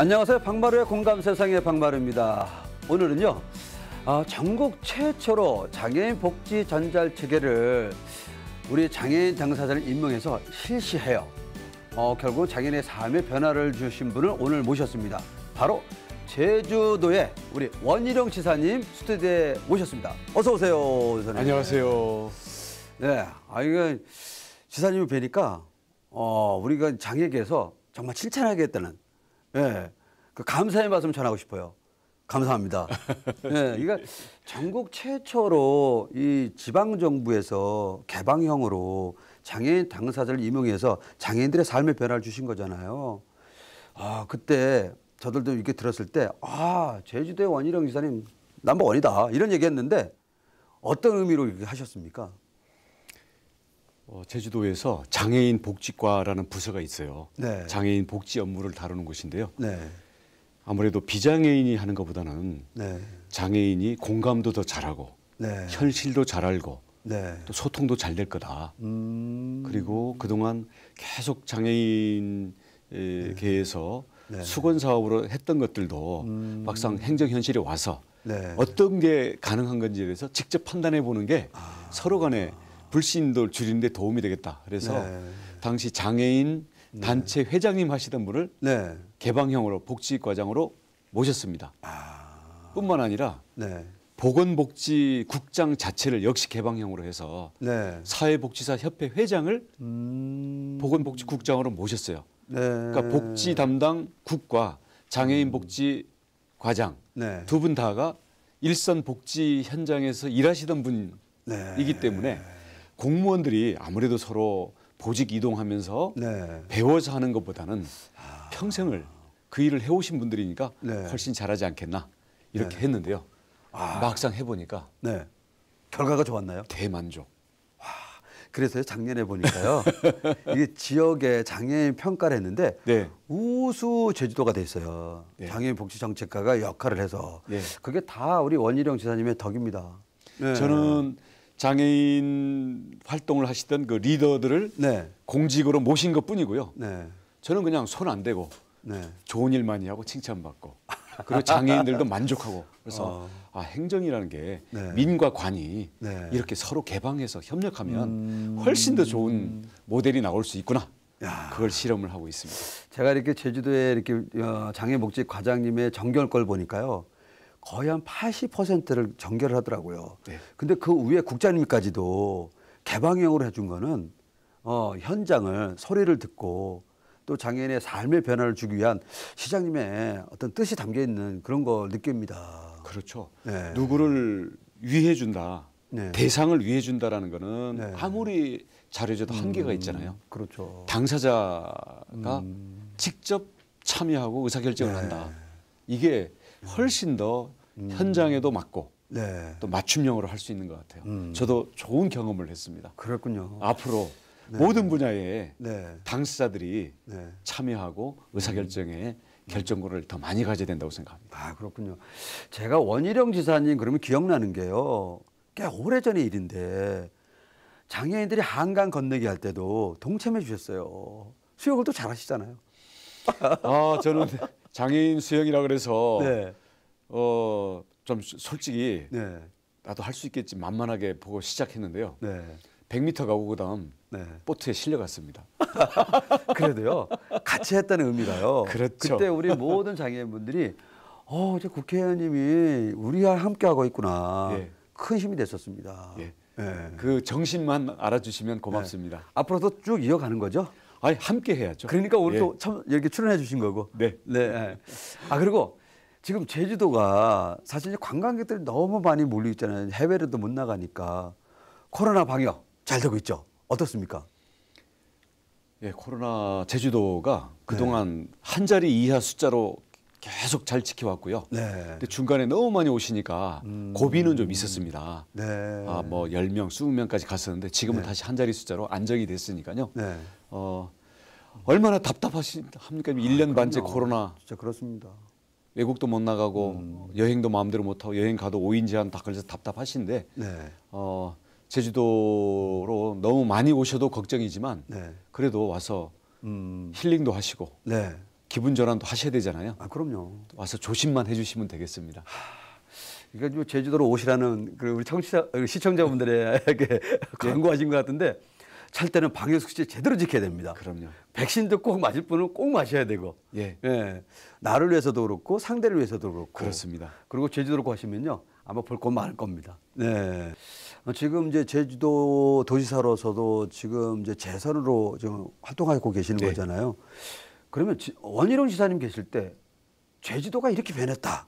안녕하세요. 박마루의 공감 세상의 박마루입니다. 오늘은요. 아, 전국 최초로 장애인 복지 전달 체계를 우리 장애인 당사자를 임명해서 실시해요. 어, 결국 장애인의 삶에 변화를 주신 분을 오늘 모셨습니다. 바로 제주도의 우리 원희룡 지사님 스튜디오에 모셨습니다. 어서 오세요. 지사님. 안녕하세요. 네, 아 이거 지사님을 뵈니까 어, 우리가 장애계에서 정말 칭찬하겠다는 예. 그 감사의 말씀 전하고 싶어요. 감사합니다. 예. 그러니까 전국 최초로 이 지방 정부에서 개방형으로 장애인 당사자를 임용해서 장애인들의 삶의 변화를 주신 거잖아요. 아, 그때 저들도 이렇게 들었을 때, 아, 제주도의 원희룡 기사님 넘버 원이다. 이런 얘기 했는데 어떤 의미로 이렇게 하셨습니까? 어, 제주도에서 장애인 복지과라는 부서가 있어요. 네. 장애인 복지 업무를 다루는 곳인데요. 네. 아무래도 비장애인이 하는 것보다는 네. 장애인이 공감도 더 잘하고 네. 현실도 잘 알고 네. 또 소통도 잘 될 거다. 음... 그리고 그동안 계속 장애인계에서 네. 수건 사업으로 했던 것들도 음... 막상 행정 현실에 와서 어떤 게 가능한 건지에 대해서 직접 판단해 보는 게 아... 서로 간에 아... 불신도 줄이는데 도움이 되겠다. 그래서 네. 당시 장애인 네. 단체 회장님 하시던 분을 네. 개방형으로 복지과장으로 모셨습니다. 아... 뿐만 아니라 네. 보건복지국장 자체를 역시 개방형으로 해서 네. 사회복지사 협회 회장을 음... 보건복지국장으로 모셨어요. 네. 그러니까 복지 담당 국과 장애인 음. 복지 과장 두 분 다가 일선 복지 현장에서 일하시던 분이기 때문에 공무원들이 아무래도 서로 보직 이동하면서 네. 배워서 하는 것보다는 아... 평생을 그 일을 해오신 분들이니까 네. 훨씬 잘하지 않겠나 이렇게 네. 했는데요. 아... 막상 해보니까 네. 결과가 좋았나요? 대만족. 그래서 작년에 보니까요. 이게 지역의 장애인 평가를 했는데 네. 우수 제주도가 됐어요. 네. 장애인 복지 정책과가 역할을 해서 그게 다 우리 원희룡 지사님의 덕입니다. 저는 장애인 활동을 하시던 그 리더들을 네. 공직으로 모신 것 뿐이고요. 네. 저는 그냥 손 안 대고 네. 좋은 일만이 하고 칭찬받고 그리고 장애인들도 만족하고 그래서 어. 아, 행정이라는 게 네. 민과 관이 네. 이렇게 서로 개방해서 협력하면 음... 훨씬 더 좋은 모델이 나올 수 있구나. 야. 그걸 실험을 하고 있습니다. 제가 이렇게 제주도에 이렇게 어, 장애 목집 과장님의 정결 걸 보니까요. 거의 한 80%를 전개를 하더라고요. 네. 근데 그 위에 국장님까지도 개방형으로 해준 거는 어, 현장을 소리를 듣고 또 장애인의 삶의 변화를 주기 위한 시장님의 어떤 뜻이 담겨 있는 그런 걸 느낍니다. 그렇죠. 네. 누구를 위해 준다. 네. 대상을 위해 준다라는 거는 네. 아무리 잘해줘도 한계가 음, 있잖아요. 그렇죠. 당사자가 음. 직접 참여하고 의사결정을 네. 한다. 이게 훨씬 더 음. 현장에도 맞고 네. 또 맞춤형으로 할 수 있는 것 같아요. 음. 저도 좋은 경험을 했습니다. 그렇군요. 앞으로 네. 모든 분야에 네. 당사자들이 네. 참여하고 의사결정에 음. 결정권을 더 많이 가져야 된다고 생각합니다. 아 그렇군요. 제가 원희룡 지사님 그러면 기억나는 게요. 꽤 오래전의 일인데 장애인들이 한강 건너기 할 때도 동참해 주셨어요. 수영을 또 잘하시잖아요. 아 저는 장애인 수영이라 그래서 네. 어좀 솔직히 네. 나도 할 수 있겠지 만만하게 보고 시작했는데요. 네. 100m 가고 그다음 네. 보트에 실려갔습니다. 그래도요 같이 했다는 의미가요. 그렇죠. 그때 우리 모든 장애인분들이 어, 이제 국회의원님이 우리와 함께 하고 있구나. 예. 큰 힘이 됐었습니다. 예. 예. 그 정신만 알아주시면 고맙습니다. 네. 앞으로도 쭉 이어가는 거죠? 아니 함께 해야죠. 그러니까 오늘 예. 또참 이렇게 출연해 주신 거고. 네. 네. 아 그리고 지금 제주도가 사실 관광객들이 너무 많이 몰려 있잖아요. 해외로도 못 나가니까 코로나 방역 잘 되고 있죠. 어떻습니까? 예, 코로나 제주도가 네. 그동안 네. 한 자리 이하 숫자로 계속 잘 지켜왔고요. 네. 근데 중간에 너무 많이 오시니까 음. 고비는 좀 있었습니다. 네. 아, 뭐 10명, 20명까지 갔었는데 지금은 네. 다시 한 자리 숫자로 안정이 됐으니까요. 네. 어, 얼마나 답답하십니까? 1년 아, 반째 코로나. 진짜 그렇습니다. 외국도 못 나가고 음. 여행도 마음대로 못 하고 여행 가도 5인 제한 다 걸려서 답답하신데 네. 어, 제주도로 너무 많이 오셔도 걱정이지만 네. 그래도 와서 음. 힐링도 하시고 네. 기분 전환도 하셔야 되잖아요. 아, 그럼요. 와서 조심만 해주시면 되겠습니다. 그러니까 제주도로 오시라는 그 우리 청취자 어, 시청자분들에게 광고하신 예. 것 같은데 찰 때는 방역 수칙 제대로 지켜야 됩니다. 그럼요. 백신도 꼭 맞을 분은 꼭 맞아야 되고. 예. 예. 나를 위해서도 그렇고 상대를 위해서도 그렇고. 그렇습니다. 그리고 제주도로 가시면요. 아마 볼것 많을 겁니다. 네. 어, 지금 이제 제주도 도지사로서도 지금 이제 재선으로 지금 활동하고 계시는 네. 거잖아요. 그러면 원희룡 지사님 계실 때 제주도가 이렇게 변했다.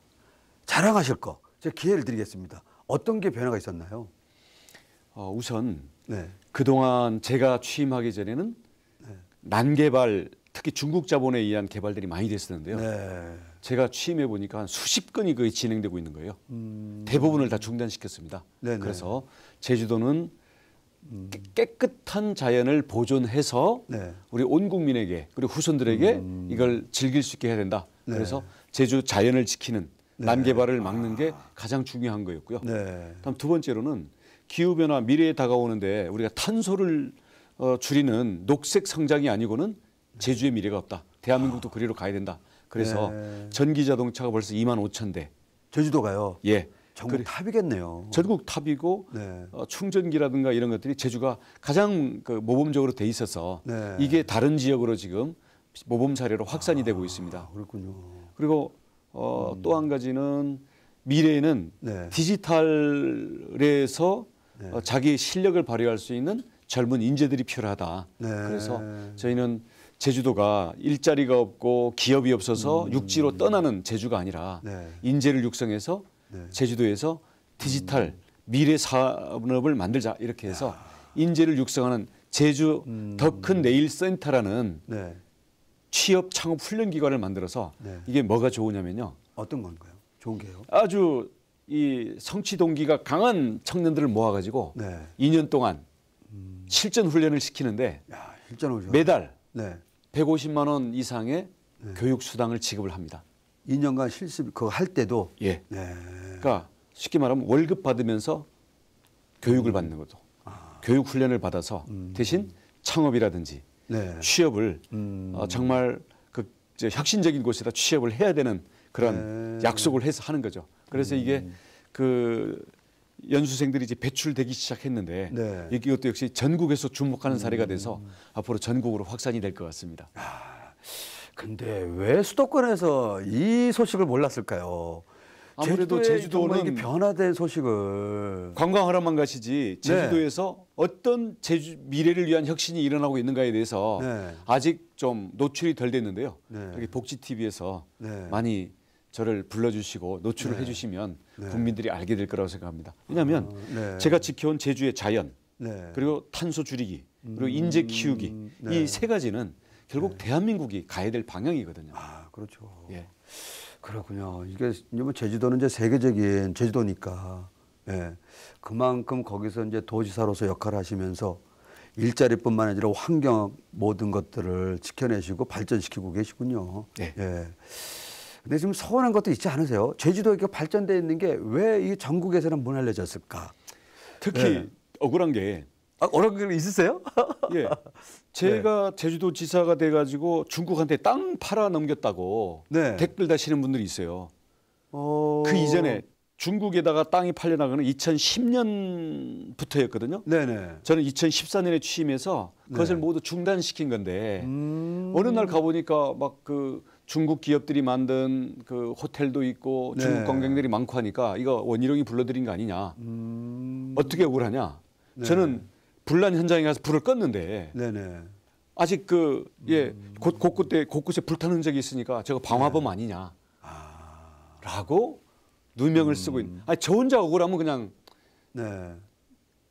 자랑하실 거. 제가 기회를 드리겠습니다. 어떤 게 변화가 있었나요? 어, 우선 네. 그동안 제가 취임하기 전에는 네. 난개발 특히 중국 자본에 의한 개발들이 많이 됐었는데요. 네. 제가 취임해 보니까 한 수십 건이 거의 진행되고 있는 거예요. 음... 대부분을 다 중단시켰습니다. 네네. 그래서 제주도는 깨끗한 자연을 보존해서 네. 우리 온 국민에게 그리고 후손들에게 음. 이걸 즐길 수 있게 해야 된다. 네. 그래서 제주 자연을 지키는 네. 난개발을 아. 막는 게 가장 중요한 거였고요. 네. 다음 두 번째로는 기후 변화 미래에 다가오는데 우리가 탄소를 어, 줄이는 녹색 성장이 아니고는 제주의 미래가 없다. 대한민국도 아. 그리로 가야 된다. 그래서 네. 전기 자동차가 벌써 2만 5천 대. 제주도 가요. 예. 전국 그, 탑이겠네요. 전국 탑이고 네. 어, 충전기라든가 이런 것들이 제주가 가장 그 모범적으로 돼 있어서 네. 이게 다른 지역으로 지금 모범 사례로 확산이 아, 되고 있습니다. 그렇군요. 그리고 어, 음. 또한 가지는 미래에는 네. 디지털에서 네. 어, 자기 실력을 발휘할 수 있는 젊은 인재들이 필요하다. 네. 그래서 저희는 제주도가 일자리가 없고 기업이 없어서 음. 육지로 떠나는 제주가 아니라 네. 인재를 육성해서 네. 제주도에서 디지털 음. 미래 산업을 만들자 이렇게 해서 인재를 육성하는 제주 음. 더큰 내일 센터라는 네. 취업 창업 훈련 기관을 만들어서 네. 이게 뭐가 좋으냐면요. 어떤 건가요? 좋은 게요? 아주 이 성취 동기가 강한 청년들을 모아가지고 네. 2년 동안 음. 실전 훈련을 시키는데 야, 매달 150만 원 이상의 네. 교육 수당을 지급을 합니다. 2년간 실습 그거 할 때도 예. 네. 그러니까 쉽게 말하면 월급 받으면서 교육을 받는 것도 아. 교육 훈련을 받아서 음. 대신 창업이라든지 네. 취업을 음. 어, 정말 그 혁신적인 곳에다 취업을 해야 되는 그런 네. 약속을 해서 하는 거죠. 그래서 음. 이게 그 연수생들이 이제 배출되기 시작했는데 네. 이것도 역시 전국에서 주목하는 사례가 돼서 음. 앞으로 전국으로 확산이 될 것 같습니다. 아. 근데 왜 수도권에서 이 소식을 몰랐을까요? 아무래도 제주도는 변화된 소식을 관광하러만 가시지 제주도에서 네. 어떤 제주 미래를 위한 혁신이 일어나고 있는가에 대해서 네. 아직 좀 노출이 덜 됐는데요. 네. 여기 복지 TV에서 네. 많이 저를 불러주시고 노출을 네. 해주시면 네. 국민들이 알게 될 거라고 생각합니다. 왜냐하면 아, 제가 지켜온 제주의 자연 그리고 탄소 줄이기 그리고 인재 음, 키우기 음, 이세 가지는 결국 네. 대한민국이 가야 될 방향이거든요. 아 그렇죠. 예. 그렇군요. 이게 뭐 제주도는 이제 세계적인 제주도니까 예. 그만큼 거기서 이제 도지사로서 역할을 하시면서 일자리뿐만 아니라 환경 모든 것들을 지켜내시고 발전시키고 계시군요. 네. 예. 근데 지금 서운한 것도 있지 않으세요? 제주도가 이렇게 발전돼 있는 게 왜 이 전국에서는 못 알려졌을까? 특히 예. 억울한 게 아, 억울한 게 있으세요? 예. 제가 네. 제주도 지사가 돼가지고 중국한테 땅 팔아 넘겼다고 네. 댓글 다시는 분들이 있어요. 어... 그 이전에 중국에다가 땅이 팔려나가는 2010년부터였거든요. 네네. 저는 2014년에 취임해서 그것을 네. 모두 중단시킨 건데 음... 어느 날 가보니까 막 그 중국 기업들이 만든 그 호텔도 있고 중국 네. 관광객들이 많고 하니까 이거 원희룡이 불러들인 거 아니냐. 음... 어떻게 억울하냐. 네. 저는 불난 현장에 가서 불을 껐는데 네네. 아직 그예 음. 곳곳에 곳곳에 불타는 흔적이 있으니까 제가 방화범 네. 아니냐라고 아. 누명을 음. 쓰고 있는. 음. 아니 저 혼자 억울하면 그냥 네.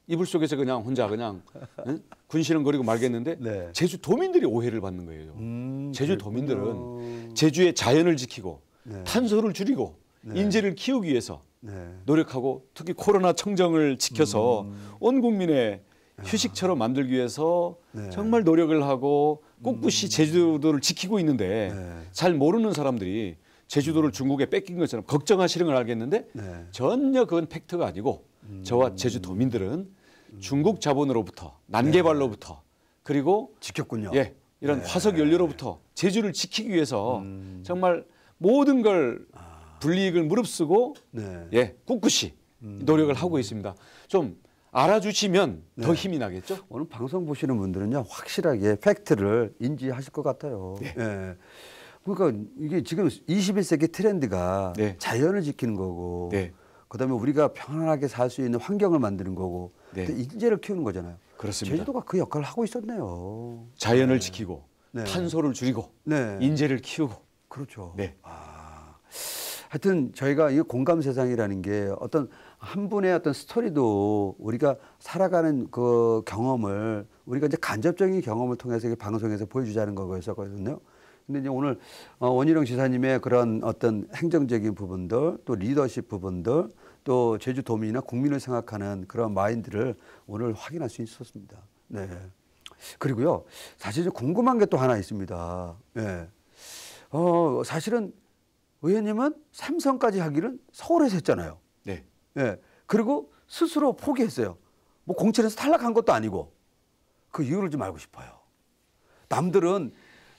이불 속에서 그냥 혼자 그냥 응? 군신은거리고 말겠는데 네. 제주 도민들이 오해를 받는 거예요. 음, 제주 도민들은 제주의 자연을 지키고 네. 탄소를 줄이고 네. 인재를 키우기 위해서 네. 노력하고 특히 코로나 청정을 지켜서 음. 온 국민의 아. 휴식처럼 만들기 위해서 네. 정말 노력을 하고 꿋꿋이 음. 제주도를 지키고 있는데 네. 잘 모르는 사람들이 제주도를 음. 중국에 뺏긴 것처럼 걱정하시는 걸 알겠는데 네. 전혀 그건 팩트가 아니고 음. 저와 제주도민들은 음. 중국 자본으로부터 네. 난개발로부터 그리고 지켰군요. 예, 이런 네. 화석 연료로부터 제주를 지키기 위해서 음. 정말 모든 걸 아. 불리익을 무릅쓰고 네. 예, 꿋꿋이 노력을 하고 있습니다. 좀 알아주시면 네. 더 힘이 나겠죠? 오늘 방송 보시는 분들은요, 확실하게 팩트를 인지하실 것 같아요. 네. 네. 그러니까 이게 지금 21세기 트렌드가 네. 자연을 지키는 거고, 네. 그 다음에 우리가 편안하게 살 수 있는 환경을 만드는 거고, 네. 인재를 키우는 거잖아요. 그렇습니다. 제주도가 그 역할을 하고 있었네요. 자연을 지키고, 탄소를 줄이고, 인재를 키우고. 그렇죠. 네. 아. 하여튼 저희가 이 공감 세상이라는 게 어떤 한 분의 어떤 스토리도 우리가 살아가는 그 경험을 우리가 이제 간접적인 경험을 통해서 이 방송에서 보여주자는 거였었거든요. 근데 이제 오늘 어, 원희룡 지사님의 그런 어떤 행정적인 부분들 또 리더십 부분들 또 제주도민이나 국민을 생각하는 그런 마인드를 오늘 확인할 수 있었습니다. 네. 그리고요, 사실 궁금한 게 또 하나 있습니다. 예. 네. 어, 사실은 의원님은 삼성까지 하기는 서울에서 했잖아요. 네. 예. 그리고 스스로 포기했어요. 뭐 공천에서 탈락한 것도 아니고 그 이유를 좀 알고 싶어요. 남들은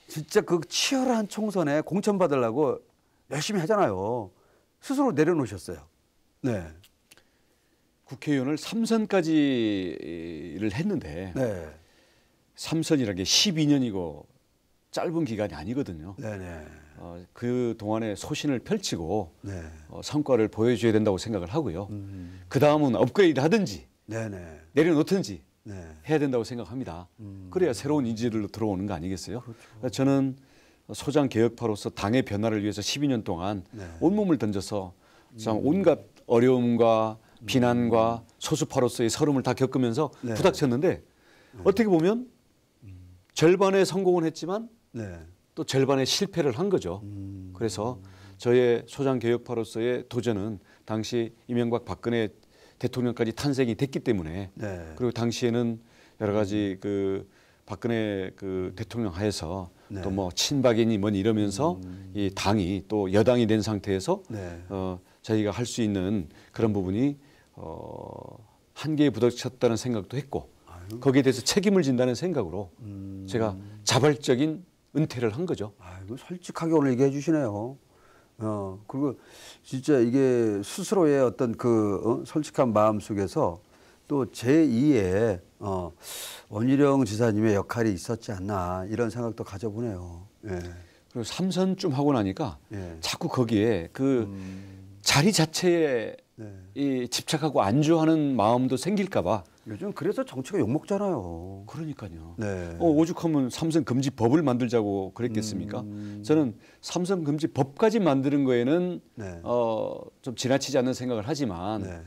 진짜 그 치열한 총선에 공천 받으려고 열심히 하잖아요. 스스로 내려놓으셨어요. 네. 국회의원을 삼선까지를 했는데 네. 삼선이라는 게 12년이고 짧은 기간이 아니거든요. 네네. 어, 그 동안에 소신을 펼치고 네. 어, 성과를 보여줘야 된다고 생각을 하고요. 음. 그 다음은 업그레이드 하든지 네네. 네. 내려놓든지 네. 해야 된다고 생각합니다. 음. 그래야 새로운 인지들로 들어오는 거 아니겠어요? 그렇죠. 저는 소장 개혁파로서 당의 변화를 위해서 12년 동안 네. 온몸을 던져서 음. 참 온갖 어려움과 비난과 음. 소수파로서의 서름을 다 겪으면서 네. 부닥쳤는데 네. 어떻게 보면 음. 절반의 성공은 했지만 네. 또 절반의 실패를 한 거죠. 음. 그래서 저의 소장 개혁파로서의 도전은 당시 이명박 박근혜 대통령까지 탄생이 됐기 때문에 네. 그리고 당시에는 여러 가지 음. 그 박근혜 그 대통령 하에서 네. 또뭐 친박이니 뭐니 이러면서 음. 이 당이 또 여당이 된 상태에서 네. 어, 저희가할 수 있는 그런 부분이 어, 한계에 부딪혔다는 생각도 했고 아유. 거기에 대해서 책임을 진다는 생각으로 음. 제가 자발적인 은퇴를 한 거죠. 아, 이거 솔직하게 오늘 얘기해 주시네요. 어, 그리고 진짜 이게 스스로의 어떤 그 어, 솔직한 마음 속에서 또 제2의 어, 원희룡 지사님의 역할이 있었지 않나 이런 생각도 가져보네요. 예. 그리고 삼선쯤 하고 나니까 예. 자꾸 거기에 그 음... 자리 자체에 네. 이 집착하고 안주하는 마음도 생길까봐 요즘 그래서 정치가 욕먹잖아요. 그러니까요. 네. 어, 오죽하면 삼성 금지법을 만들자고 그랬겠습니까? 음... 저는 삼성 금지법까지 만드는 거에는 네. 어, 좀 지나치지 않는 생각을 하지만 네.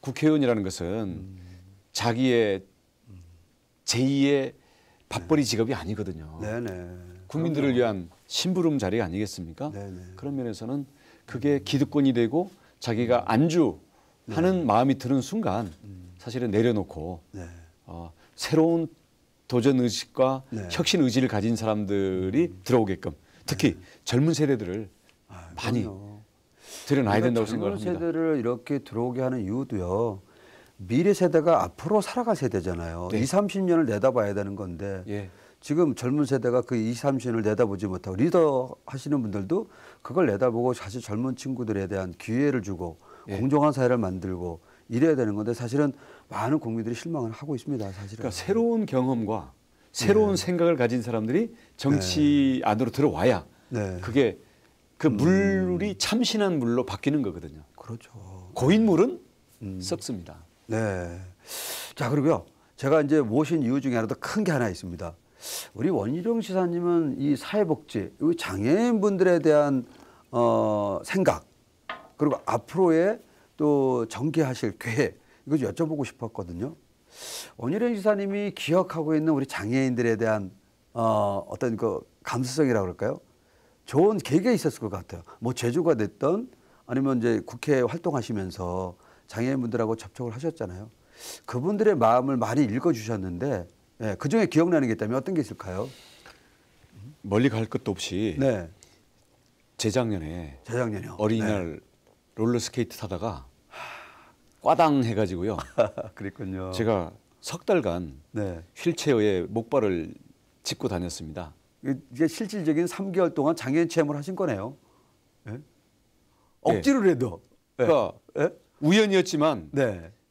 국회의원이라는 것은 음... 자기의 제2의 밥벌이 네. 직업이 아니거든요. 네, 네. 국민들을 위한 심부름 자리 아니겠습니까? 그런 면에서는 그게 음. 기득권이 되고 자기가 음. 안주하는 마음이 드는 순간 음... 사실은 내려놓고 네. 어, 새로운 도전 의식과 네. 혁신 의지를 가진 사람들이 음. 들어오게끔 특히 네. 젊은 세대들을 아, 많이 들여놔야 그러니까 된다고 생각합니다. 젊은 세대를 이렇게 들어오게 하는 이유도요. 미래 세대가 앞으로 살아갈 세대잖아요. 네. 2, 30년을 내다봐야 되는 건데 예. 지금 젊은 세대가 그 2, 30년을 내다보지 못하고 리더 하시는 분들도 그걸 내다보고 사실 젊은 친구들에 대한 기회를 주고 예. 공정한 사회를 만들고 이래야 되는 건데 사실은 많은 국민들이 실망을 하고 있습니다. 사실은. 그러니까 새로운 경험과 새로운 네. 생각을 가진 사람들이 정치 네. 안으로 들어와야 네. 그게 그 음. 물이 음. 참신한 물로 바뀌는 거거든요. 그렇죠. 고인 물은 음. 썩습니다. 네. 자 그리고요 제가 이제 모신 이유 중에 하나도 큰 게 하나 있습니다. 우리 원희룡 시사님은 이 사회복지, 장애인분들에 대한 어, 생각 그리고 앞으로의 또 전개하실 계획 이거 여쭤보고 싶었거든요. 원희룡 지사님이 기억하고 있는 우리 장애인들에 대한 어, 어떤 그 감수성이라고 그럴까요? 좋은 계기가 있었을 것 같아요. 뭐 제주가 됐던 아니면 이제 국회 활동하시면서 장애인분들하고 접촉을 하셨잖아요. 그분들의 마음을 많이 읽어주셨는데 예, 그 중에 기억나는 게 있다면 어떤 게 있을까요? 멀리 갈 것도 없이 네. 재작년에 재작년요 어린이날 네. 롤러스케이트 타다가 꽈당 해가지고요. 그랬군요. 제가 석 달간 네. 휠체어에 목발을 짚고 다녔습니다. 이게 실질적인 3개월 동안 장애인 체험을 하신 거네요. 예? 예. 그러니까 예. 네? 억지로라도. 네. 그러니까 우연이었지만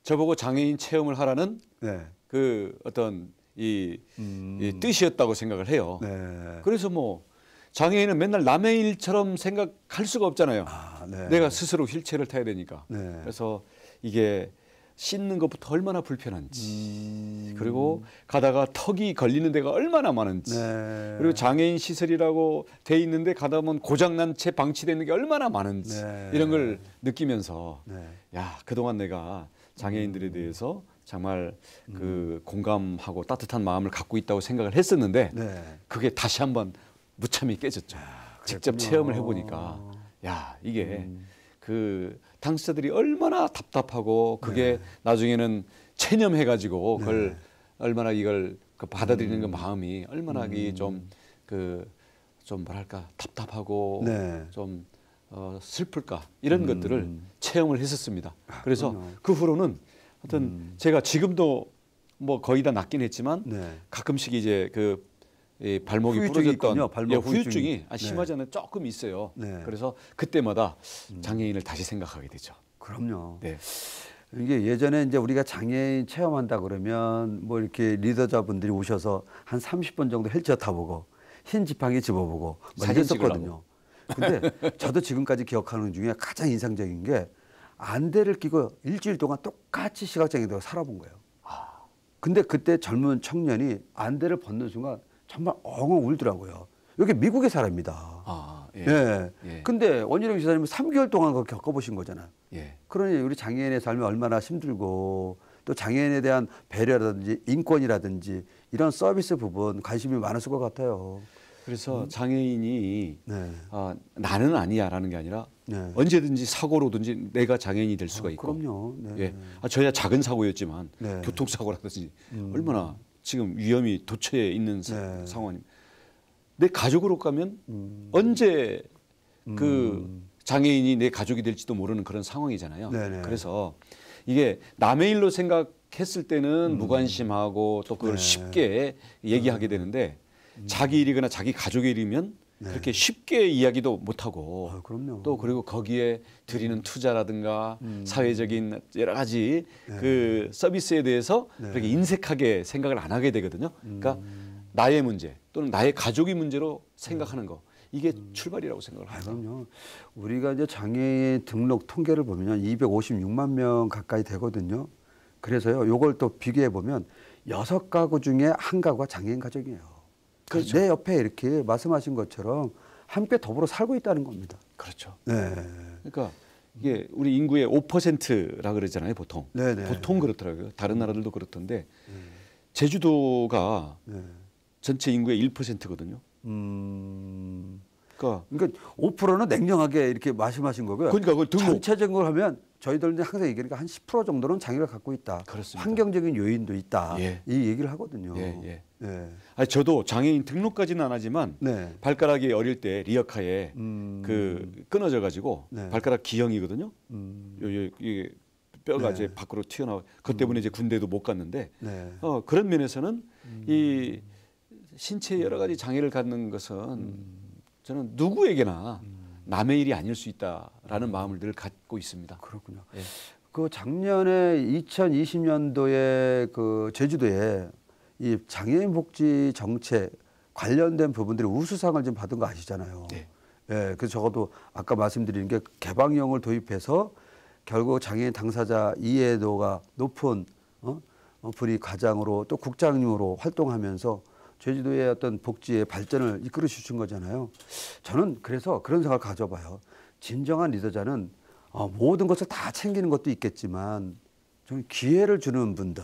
저보고 장애인 체험을 하라는 네. 그 어떤 이, 음... 이, 뜻이었다고 생각을 해요. 네. 그래서 뭐 장애인은 맨날 남의 일처럼 생각할 수가 없잖아요. 아, 네. 내가 스스로 휠체어를 타야 되니까. 그래서 이게 씻는 것부터 얼마나 불편한지 음. 그리고 가다가 턱이 걸리는 데가 얼마나 많은지 네. 그리고 장애인 시설이라고 돼 있는데 가다 보면 고장난 채방치되는게 얼마나 많은지 네. 이런 걸 느끼면서 네. 야 그동안 내가 장애인들에 음. 대해서 정말 음. 그 음. 공감하고 따뜻한 마음을 갖고 있다고 생각을 했었는데 네. 그게 다시 한번 무참히 깨졌죠 아, 직접 체험을 해보니까 야 이게 음. 그 당사자들이 얼마나 답답하고 그게 네. 나중에는 체념해가지고 그걸 네. 얼마나 이걸 그 받아들이는 그 음. 그 마음이 얼마나 음. 이좀 그좀 뭐랄까 답답하고 네. 좀 어, 슬플까 이런 음. 것들을 체험을 했었습니다. 아, 그래서 아, 그 후로는 하여튼 음. 제가 지금도 뭐 거의 다 낫긴 했지만 네. 가끔씩 이제 그이 발목이 부러졌던 있요 발목 예, 후유증이, 후유증이. 아, 심하지 않은 네. 조금 있어요. 네. 그래서 그때마다 음. 장애인을 다시 생각하게 되죠. 그럼요. 네. 이게 예전에 이제 우리가 장애인 체험한다 그러면 뭐 이렇게 리더자분들이 오셔서 한 30분 정도 헬스 타보고 흰 지팡이 집어보고 막이었거든요 근데 저도 지금까지 기억하는 중에 가장 인상적인 게 안대를 끼고 일주일 동안 똑같이 시각장애인으로 살아본 거예요. 아. 근데 그때 젊은 청년이 안대를 벗는 순간 정말 엉엉 울더라고요. 이게 미국의 사람입니다. 아, 예. 예. 예. 근데 원희룡 지사님은 3개월 동안 그 겪어보신 거잖아요. 예. 그러니 우리 장애인의 삶이 얼마나 힘들고 또 장애인에 대한 배려라든지 인권이라든지 이런 서비스 부분 관심이 많았을 것 같아요. 그래서 음? 장애인이 네. 아, 나는 아니야라는 게 아니라 네. 언제든지 사고로든지 내가 장애인이 될 수가 아, 있고. 아, 그럼요. 네. 예. 아, 저야 작은 사고였지만 네. 교통사고라든지 음. 얼마나 지금 위험이 도처에 있는 네. 상황입니다. 내 가족으로 가면 음. 언제 그 음. 장애인이 내 가족이 될지도 모르는 그런 상황이잖아요. 네네. 그래서 이게 남의 일로 생각했을 때는 음. 무관심하고 또 그걸 네. 쉽게 얘기하게 음. 되는데 음. 자기 일이거나 자기 가족의 일이면 네. 그렇게 쉽게 이야기도 못하고 아, 또 그리고 거기에 드리는 음. 투자라든가 음. 사회적인 여러 가지 네. 그 서비스에 대해서 네. 그렇게 인색하게 생각을 안 하게 되거든요. 그러니까 음. 나의 문제 또는 나의 가족의 문제로 생각하는 네. 거 이게 음. 출발이라고 생각을 하니다 아, 그럼요. 우리가 이제 장애인 등록 통계를 보면 256만 명 가까이 되거든요. 그래서요, 요걸 또 비교해 보면 여섯 가구 중에 한 가구가 장애인 가족이에요. 그렇죠. 내 옆에 이렇게 말씀하신 것처럼 함께 더불어 살고 있다는 겁니다. 그렇죠. 네. 그러니까 이게 우리 인구의 5%라 그러잖아요, 보통. 네네. 네. 보통 그렇더라고요. 다른 음. 나라들도 그렇던데 음. 제주도가 네. 전체 인구의 1%거든요. 음. 그러니까, 그러니까 5%는 냉정하게 이렇게 말씀하신 거고요. 그러니까 그 전체적인 걸 하면 저희들도 항상 얘기하니까 한 10% 정도는 장애를 갖고 있다. 그렇습니다. 환경적인 요인도 있다. 예. 이 얘기를 하거든요. 예, 예. 예. 아니, 저도 장애인 등록까지는 안 하지만 네. 발가락이 어릴 때 리어카에 음... 그 끊어져 가지고 네. 발가락 기형이거든요. 음... 요, 요, 요, 뼈가 네. 이제 밖으로 튀어나와 그 때문에 음. 이제 군대도 못 갔는데 네. 어, 그런 면에서는 음... 이 신체 여러 가지 장애를 갖는 것은 음. 저는 누구에게나 음. 남의 일이 아닐 수 있다라는 음. 마음을 늘 갖고 있습니다. 그렇군요. 예. 그 작년에 2020년도에 그 제주도에 이 장애인 복지 정책 관련된 부분들이 우수상을 좀 받은 거 아시잖아요. 네. 예, 그래서 적어도 아까 말씀드린 게 개방형을 도입해서 결국 장애인 당사자 이해도가 높은 어? 어 분이 과장으로 또 국장님으로 활동하면서 제주도의 어떤 복지의 발전을 이끌어 주신 거잖아요. 저는 그래서 그런 생각을 가져봐요. 진정한 리더자는 어, 모든 것을 다 챙기는 것도 있겠지만 좀 기회를 주는 분들,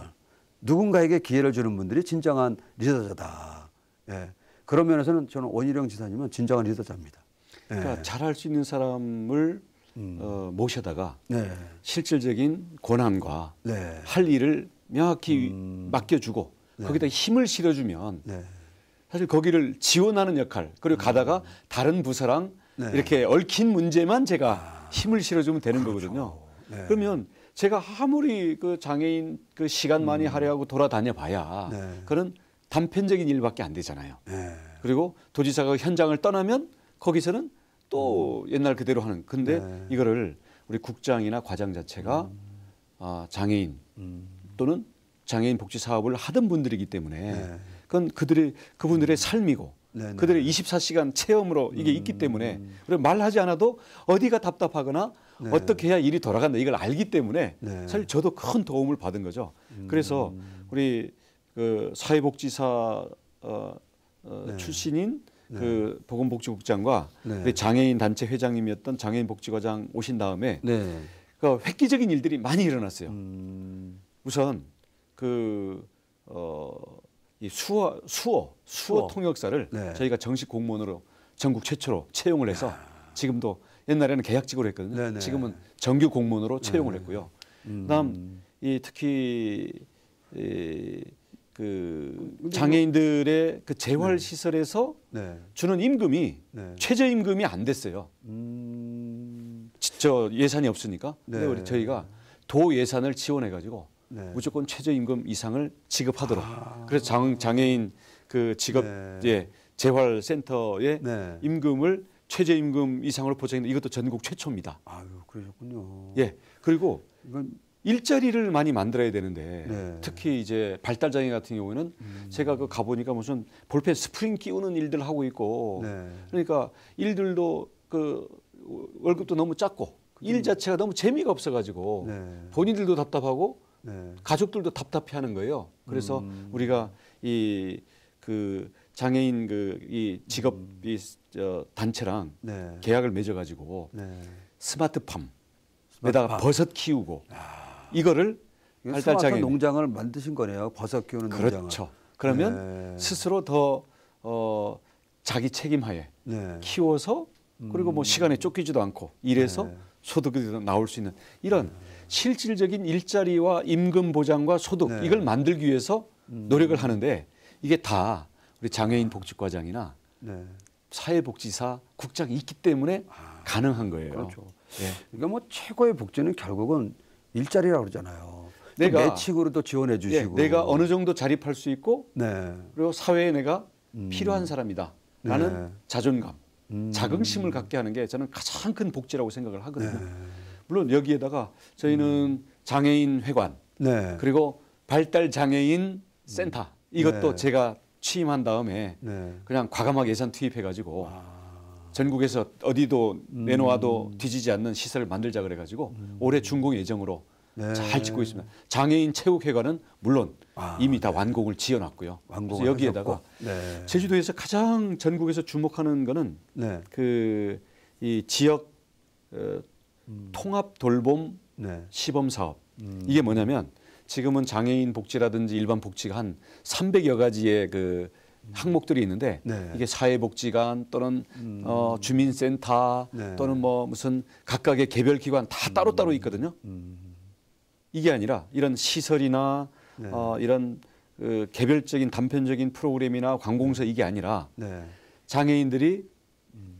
누군가에게 기회를 주는 분들이 진정한 리더자다. 예. 그런 면에서는 저는 원희룡 지사님은 진정한 리더자입니다. 그러니까 예. 그러니까 잘할 수 있는 사람을 음. 어, 모셔다가 네. 실질적인 권한과 네. 할 일을 명확히 음. 맡겨주고 네. 거기다 힘을 실어주면 네. 사실 거기를 지원하는 역할 그리고 음. 가다가 다른 부서랑 네. 이렇게 얽힌 문제만 제가 아, 힘을 실어주면 되는 그렇죠. 거거든요. 그러면 제가 아무리 그 장애인 그 시간 많이 음. 할애하고 돌아다녀 봐야 그런 단편적인 일밖에 안 되잖아요. 그리고 도지사가 현장을 떠나면 거기서는 또 음. 옛날 그대로 하는. 근데 네. 이거를 우리 국장이나 과장 자체가 음. 아, 장애인 음. 또는 장애인 복지 사업을 하던 분들이기 때문에 네. 그건 그들의 그분들의 음. 삶이고 네네. 네. 그들의 24시간 체험으로 이게 음. 있기 때문에 그리고 말하지 않아도 어디가 답답하거나 네. 어떻게 해야 일이 돌아간다 이걸 알기 때문에 네. 사실 저도 큰 도움을 받은 거죠. 음. 그래서 우리 그 사회복지사 어, 어, 네. 출신인 네. 그 보건복지국장과 장애인 단체 회장님이었던 장애인 복지과장 오신 다음에 그 획기적인 일들이 많이 일어났어요. 음. 우선 그어이 수어 수어 수어 통역사를 네. 저희가 정식 공무원으로 전국 최초로 채용을 해서 지금도 옛날에는 계약직으로 했거든요. 네네. 네. 지금은 정규 공무원으로 네. 채용을 네 했고요. 음. 그다음 이 특히 이, 그 장애인들의 그 재활 네. 시설에서 네. 주는 임금이 네. 최저 임금이 안 됐어요. 음... 저 예산이 없으니까. 네. 근데 우리 저희가 도 예산을 지원해 가지고 네. 무조건 최저임금 이상을 지급하도록 아. 그래서 장, 장애인 그 직업 네. 예, 재활센터의 네. 임금을 최저임금 이상으로 보장했는 이것도 전국 최초입니다. 아유 그러셨군요. 예 그리고 이건... 일자리를 많이 만들어야 되는데 네. 특히 이제 발달장애 같은 경우에는 음. 제가 그 가보니까 무슨 볼펜 스프링 끼우는 일들 하고 있고 네. 그러니까 일들도 그 월급도 너무 작고 음. 일 자체가 너무 재미가 없어가지고 네. 본인들도 답답하고 네. 가족들도 답답해하는 거예요. 그래서 음. 우리가 이 그 장애인 그 이 직업 음. 이저 단체랑 네. 계약을 맺어가지고 네. 스마트팜에다가 스마트팜. 버섯 키우고 아. 이거를 발달장애 농장을 만드신 거네요. 버섯 키우는 그렇죠. 농장을. 그렇죠. 그러면 네. 스스로 더 어, 자기 책임하에 네. 키워서 그리고 뭐 음. 시간에 쫓기지도 않고 일해서 네. 소득이 나올 수 있는 이런. 실질적인 일자리와 임금 보장과 소득 네. 이걸 만들기 위해서 음. 노력을 하는데 이게 다 우리 장애인 복지과장이나 네. 사회복지사 국장이 있기 때문에 아, 가능한 거예요. 그렇죠. 네. 그러니까 뭐 최고의 복지는 결국은 일자리라고 그러잖아요. 내가 매칭으로도 지원해 예, 주시고 네, 내가 어느 정도 자립할 수 있고 네. 그리고 사회에 내가 음. 필요한 사람이다라는 네. 자존감, 음. 자긍심을 갖게 하는 게 저는 가장 큰 복지라고 생각을 하거든요. 네. 물론 여기에다가 저희는 음. 장애인 회관 네. 그리고 발달 장애인 센터 음. 이것도 네. 제가 취임한 다음에 네. 그냥 과감하게 예산 투입해가지고 아. 전국에서 어디도 음. 내놓아도 음. 뒤지지 않는 시설을 만들자 그래가지고 음. 올해 준공 예정으로 네. 잘 짓고 있습니다. 장애인 체육회관은 물론 아, 이미 다 네. 완공을 지어놨고요. 완공을 여기에다가 네. 제주도에서 가장 전국에서 주목하는 거는 네. 그이 지역 어, 음. 통합 돌봄 네. 시범 사업. 음. 이게 뭐냐면 지금은 장애인 복지라든지 일반 복지가 한 300여 가지의 그 음. 항목들이 있는데 네. 이게 사회복지관 또는 음. 어, 주민센터 네. 또는 뭐 무슨 각각의 개별 기관 다 음. 따로따로 음. 따로 있거든요. 음. 이게 아니라 이런 시설이나 네. 어, 이런 그 개별적인 단편적인 프로그램이나 관공서 네. 이게 아니라 네. 장애인들이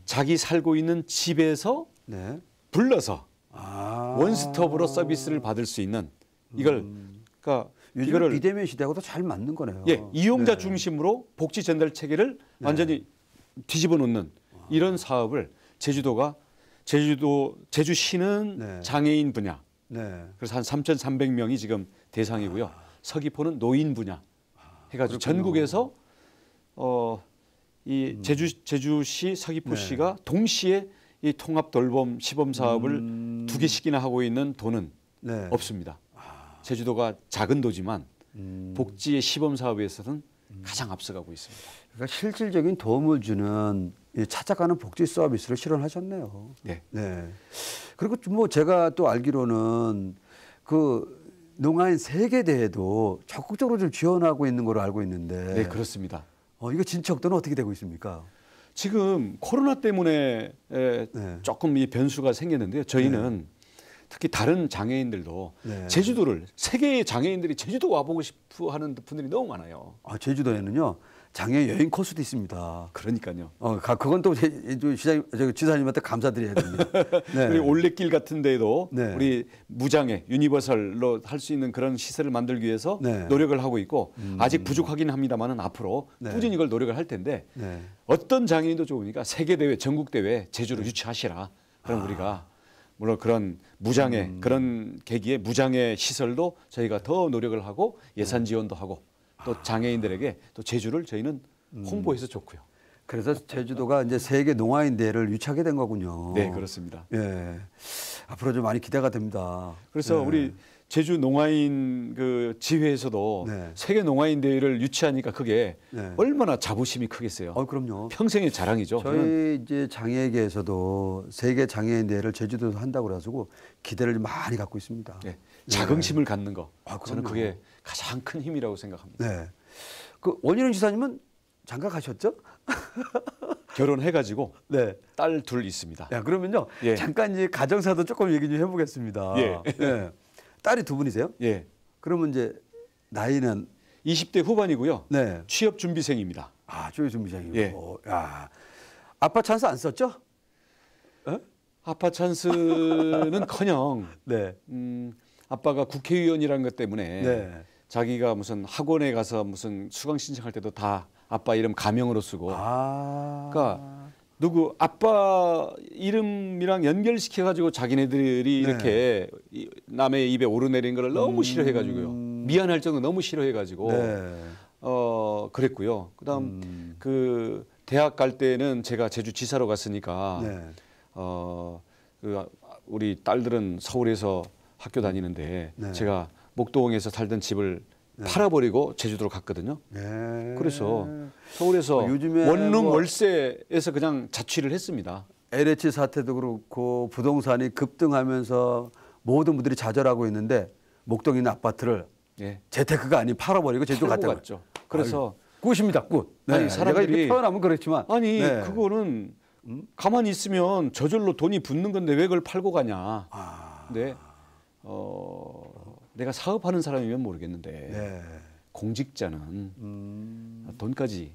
자기 살고 있는 집에서 네. 불러서 아. 원스톱으로 서비스를 받을 수 있는 이걸 음. 그러니까 이거를 비대면 시대하고도 잘 맞는 거네요. 예, 이용자 네. 중심으로 복지 전달 체계를 네. 완전히 뒤집어 놓는 와. 아. 이런 사업을 제주도가 제주도 제주시는 네. 장애인 분야. 네. 그래서 한 3,300명이 지금 대상이고요. 아. 서귀포는 노인 분야 아, 해가지고 아, 전국에서 어, 이 음. 제주 제주시 서귀포시가 네. 동시에 이 통합 돌봄 시범 사업을 음... 두 개씩이나 하고 있는 도는 네. 없습니다. 아... 제주도가 작은 도지만 음... 복지의 시범 사업에서는 음. 가장 앞서가고 있습니다. 그러니까 실질적인 도움을 주는 찾아가는 복지 서비스를 실현하셨네요. 네. 네. 그리고 뭐 제가 또 알기로는 그 농아인 세계 대회도 적극적으로 좀 지원하고 있는 걸로 알고 있는데. 네, 그렇습니다. 어, 이거 진척도는 어떻게 되고 있습니까? 지금 코로나 때문에 네. 조금 이 변수가 생겼는데요. 저희는 네. 특히 다른 장애인들도 네. 제주도를 세계의 장애인들이 제주도 와보고 싶어 하는 분들이 너무 많아요. 아 제주도에는요. 장애 여행 코스도 있습니다. 그러니까요. 어, 그건 또 시장 지사님한테 감사드려야 됩니다. 네. 그리 올레길 같은 데에도 네. 우리 무장애 유니버설로 할 수 있는 그런 시설을 만들기 위해서 네. 노력을 하고 있고 음. 아직 부족하긴 합니다만 앞으로 네. 꾸준히 이걸 노력을 할 텐데 네. 어떤 장애인도 좋으니까 세계 대회, 전국 대회 제주로 유치하시라. 그럼 아. 우리가 물론 그런 무장애 음. 그런 계기에 무장애 시설도 저희가 더 노력을 하고 예산 네. 지원도 하고 또 장애인들에게 또 제주를 저희는 음. 홍보해서 좋고요. 그래서 제주도가 이제 세계 농아인 대회를 유치하게 된 거군요. 네, 그렇습니다. 예. 앞으로 좀 많이 기대가 됩니다. 그래서 예. 우리 제주 농아인그 지회에서도 네. 세계 농아인 대회를 유치하니까 그게 네. 얼마나 자부심이 크겠어요. 어, 그럼요. 평생의 자랑이죠. 저희 저는. 이제 장애계에서도 세계 장애인 대회를 제주도에서 한다고 그래가지고 기대를 많이 갖고 있습니다. 네. 예. 자긍심을 예. 갖는 거. 아, 저는 그게 가장 큰 힘이라고 생각합니다. 네. 그 원희룡 지사님은 장가 가셨죠? 결혼해가지고 네. 딸 둘 있습니다. 야, 그러면요 예. 잠깐 이제 가정사도 조금 얘기 좀 해보겠습니다. 예. 예. 딸이 두 분이세요? 예. 그러면 이제 나이는 20대 후반이고요. 네. 취업 준비생입니다. 아, 취업 준비생이고. 예. 야, 아빠 찬스 안 썼죠? 에? 어? 아빠 찬스는커녕 네. 음, 아빠가 국회의원이라는 것 때문에 네. 자기가 무슨 학원에 가서 무슨 수강 신청할 때도 다 아빠 이름 가명으로 쓰고 아. 그러니까 누구 아빠 이름이랑 연결시켜 가지고 자기네들이 네. 이렇게 남의 입에 오르내린 걸 너무 음. 싫어해 가지고요 미안할 정도 로 너무 싫어해 가지고 네. 어 그랬고요 그다음 음. 그 대학 갈 때는 제가 제주 지사로 갔으니까 네. 어그 우리 딸들은 서울에서 학교 다니는데 네. 제가 목동에서 살던 집을 네. 팔아버리고 제주도로 갔거든요. 네. 그래서 서울에서 뭐 원룸 뭐 월세에서 그냥 자취를 했습니다. LH 사태도 그렇고 부동산이 급등하면서 모든 분들이 좌절하고 있는데 목동에 있는 아파트를 예. 재테크가 아닌 팔아버리고 제주도 갔다 갔죠. 그래서 아유, 굿입니다. 굿. 네. 아니 사람들이 표현하면 그렇지만 아니 네. 그거는 음? 가만히 있으면 저절로 돈이 붙는 건데 왜 그걸 팔고 가냐. 아... 네. 어, 내가 사업하는 사람이면 모르겠는데 네. 공직자는 음... 돈까지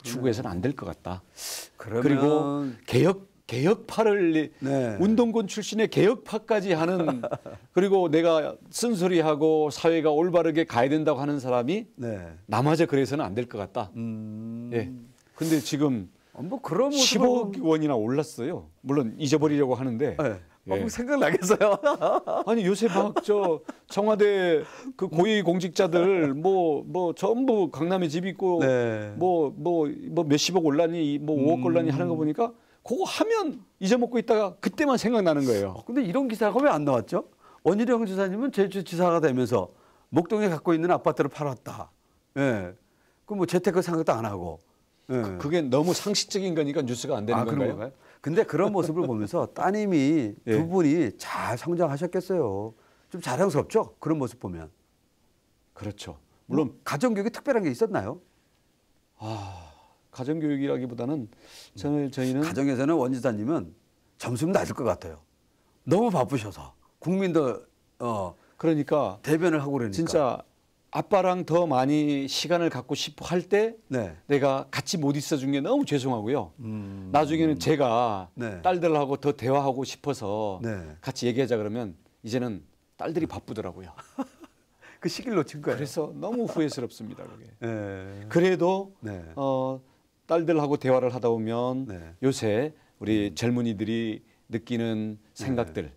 그러면... 추구해서는 안 될 것 같다. 그러면... 그리고 개혁 개혁파를 네. 운동권 출신의 개혁파까지 하는 그리고 내가 쓴소리하고 사회가 올바르게 가야 된다고 하는 사람이 네. 남아져 그래서는 안 될 것 같다. 음... 예. 근데 지금 어, 뭐 그런 모습으 15억 원이나 올랐어요. 물론 잊어버리려고 하는데 네. 예. 아, 생각나겠어요. 아니 요새 막 저 청와대 그 고위 공직자들 뭐뭐 뭐 전부 강남에 집 있고 뭐뭐뭐 네. 뭐, 뭐 몇십억 올라니 뭐 5억 올라니 하는 거 음. 보니까 그거 하면 잊어먹고 있다가 그때만 생각나는 거예요. 어, 근데 이런 기사가 왜 안 나왔죠? 원희룡 지사님은 제주지사가 되면서 목동에 갖고 있는 아파트를 팔았다. 예. 그뭐 재테크 생각도 안 하고. 예. 그, 게 너무 상식적인 거니까 뉴스가 안 되는 아, 건가요? 건가요? 근데 그런 모습을 보면서 따님이 네. 두 분이 잘 성장하셨겠어요. 좀 자랑스럽죠? 그런 모습 보면. 그렇죠. 물론 뭐, 가정교육이 특별한 게 있었나요? 아, 가정교육이라기보다는 저는 음. 저희는 가정에서는 원지사님은 점수는 낮을 것 같아요. 너무 바쁘셔서 국민들 어 그러니까 대변을 하고 그러니까 진짜 아빠랑 더 많이 시간을 갖고 싶어 할때 네. 내가 같이 못 있어 준게 너무 죄송하고요. 음. 나중에는 제가 네. 딸들하고 더 대화하고 싶어서 네. 같이 얘기하자 그러면 이제는 딸들이 바쁘더라고요. 그 시기를 놓친 거예요. 그래서 너무 후회스럽습니다. 그게. 네. 그래도 네. 어, 딸들하고 대화를 하다 보면 네. 요새 우리 음. 젊은이들이 느끼는 생각들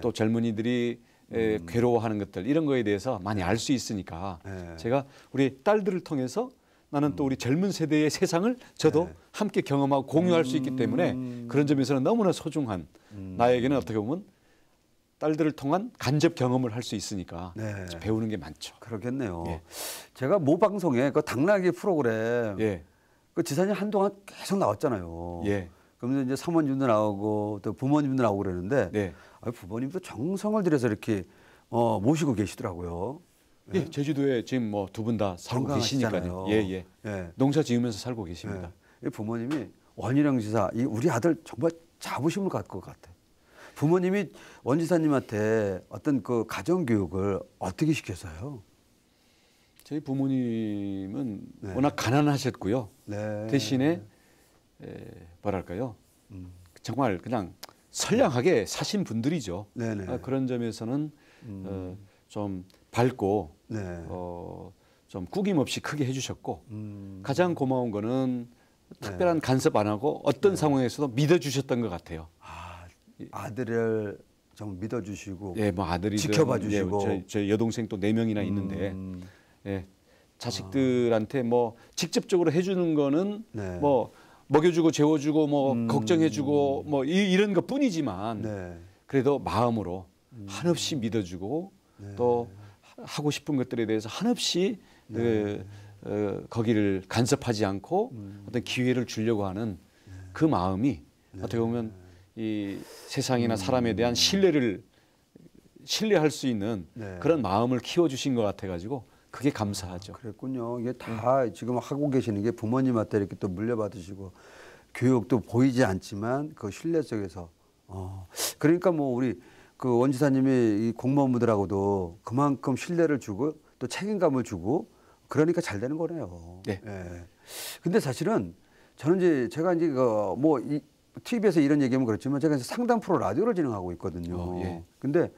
또 젊은이들이 에, 예, 괴로워하는 것들 이런 거에 대해서 많이 알 수 있으니까 네. 제가 우리 딸들을 통해서 나는 또 음. 우리 젊은 세대의 세상을 저도 네. 함께 경험하고 공유할 음. 수 있기 음. 때문에 그런 점에서는 너무나 소중한 음. 나에게는 어떻게 보면 딸들을 통한 간접 경험을 할 수 있으니까 네. 배우는 게 많죠. 그러겠네요. 예. 제가 모 방송에 그 당나귀 프로그램 예. 그 지사님 한동안 계속 나왔잖아요. 예. 그러면서 이제 사모님도 나오고 또 부모님도 나오고 그러는데 네. 부모님도 정성을 들여서 이렇게 어, 모시고 계시더라고요. 예, 예 제주도에 지금 뭐 두 분 다 살고 계시니까요. 예, 예, 예, 농사 지으면서 살고 계십니다. 예. 부모님이 원희령 지사, 이 우리 아들 정말 자부심을 갖고 같아. 부모님이 원 지사님한테 어떤 그 가정 교육을 어떻게 시켰어요? 저희 부모님은 네. 워낙 가난하셨고요. 네. 대신에 에, 뭐랄까요? 음. 정말 그냥 선량하게 사신 분들이죠. 네네. 아, 그런 점에서는 음. 어, 좀 밝고 네. 어, 좀 꾸김없이 크게 해주셨고 음. 가장 고마운 거는 네. 특별한 네. 간섭 안 하고 어떤 네. 상황에서도 믿어주셨던 것 같아요. 아, 아들을 좀 믿어주시고, 예, 뭐 아들이 지켜봐주시고, 예, 저희, 여동생 또 네 명이나 음. 있는데, 음. 예, 아. 자식들한테 뭐 직접적으로 해주는 거는 네. 뭐 먹여주고 재워주고 뭐 음. 걱정해주고 뭐 이, 이런 것뿐이지만 네. 그래도 마음으로 음. 한없이 믿어주고 네. 또 하고 싶은 것들에 대해서 한없이 네. 그, 어, 거기를 간섭하지 않고 음. 어떤 기회를 주려고 하는 네. 그 마음이 네. 어떻게 보면 이 세상이나 음. 사람에 대한 신뢰를 신뢰할 수 있는 네. 그런 마음을 키워주신 것 같아가지고 그게 감사하죠. 그랬군요. 이게 다 음. 지금 하고 계시는 게 부모님한테 이렇게 또 물려받으시고 교육도 보이지 않지만 그 신뢰 속에서 어 그러니까 뭐 우리 그 원지사님이 이 공무원분들하고도 그만큼 신뢰를 주고 또 책임감을 주고 그러니까 잘 되는 거네요. 네. 예. 근데 사실은 저는 이제 제가 이제 그뭐 이 TV에서 이런 얘기하면 그렇지만 제가 이제 상담 프로 라디오를 진행하고 있거든요. 어, 예. 근데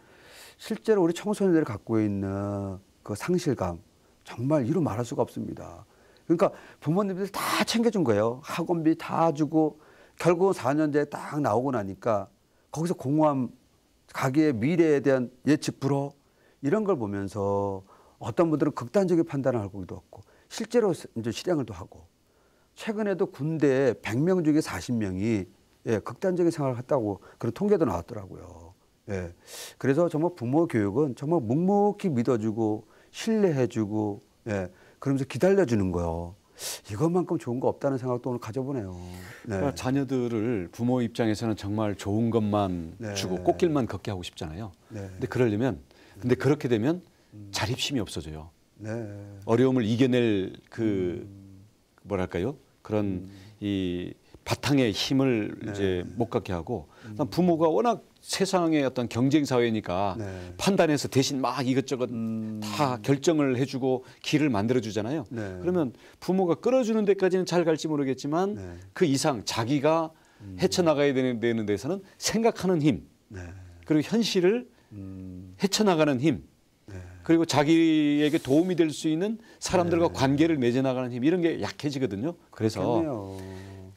실제로 우리 청소년들이 갖고 있는 그 상실감 정말 이루 말할 수가 없습니다. 그러니까 부모님들 다 챙겨준 거예요. 학원비 다 주고 결국 4년제 딱 나오고 나니까 거기서 공허함, 가게의 미래에 대한 예측 불허 이런 걸 보면서 어떤 분들은 극단적인 판단을 하고도 있 없고 실제로 이제 실행을 도 하고 최근에도 군대 100명 중에 40명이 예, 극단적인 생활을 했다고 그런 통계도 나왔더라고요. 예. 그래서 정말 부모 교육은 정말 묵묵히 믿어주고 신뢰해주고 예, 그러면서 기다려주는 거예요. 이것만큼 좋은 거 없다는 생각도 오늘 가져보네요. 네. 그러니까 자녀들을 부모 입장에서는 정말 좋은 것만 네. 주고 꽃길만 걷게 하고 싶잖아요. 네. 근데 그러려면 근데 그렇게 되면 자립심이 없어져요. 네. 어려움을 이겨낼 그 음. 뭐랄까요 그런 음. 이 바탕에 힘을 네. 이제 못 갖게 하고 음. 부모가 워낙 세상의 어떤 경쟁 사회니까 네. 판단해서 대신 막 이것저것 음... 다 결정을 해주고 길을 만들어 주잖아요. 네. 그러면 부모가 끌어주는 데까지는 잘 갈지 모르겠지만 네. 그 이상 자기가 음... 헤쳐나가야 되는, 데는 데서는 생각하는 힘 네. 그리고 현실을 음... 헤쳐나가는 힘 네. 그리고 자기에게 도움이 될 수 있는 사람들과 네. 관계를 맺어나가는 힘 이런 게 약해지거든요. 그래서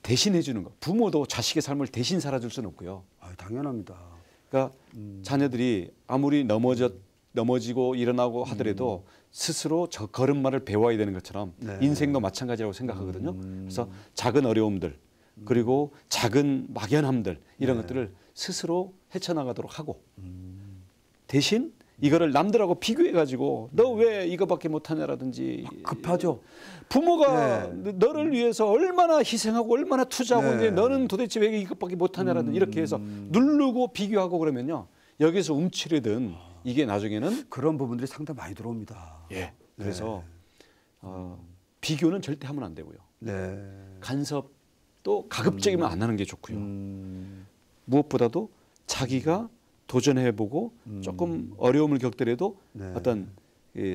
대신해 주는 거 부모도 자식의 삶을 대신 살아줄 수는 없고요. 아, 당연합니다. 그러니까 음. 자녀들이 아무리 넘어져 넘어지고 일어나고 하더라도 음. 스스로 저 걸음마를 배워야 되는 것처럼 네. 인생도 마찬가지라고 생각하거든요. 음. 그래서 작은 어려움들 그리고 작은 막연함들 이런 네. 것들을 스스로 헤쳐나가도록 하고 음. 대신 이거를 남들하고 비교해가지고 너왜 음. 이거밖에 못하냐라든지 아, 급하죠. 부모가 네. 너를 음. 위해서 얼마나 희생하고 얼마나 투자하고 네. 너는 도대체 왜 이것밖에 못하냐라든지 음. 이렇게 해서 누르고 비교하고 그러면요 여기서 움츠리든 아. 이게 나중에는 그런 부분들이 상당히 많이 들어옵니다. 예. 그래서 네. 어, 비교는 절대 하면 안 되고요. 네. 간섭도 가급적이면 음. 안 하는 게 좋고요. 음. 무엇보다도 자기가 도전해보고 음. 조금 어려움을 겪더라도 네. 어떤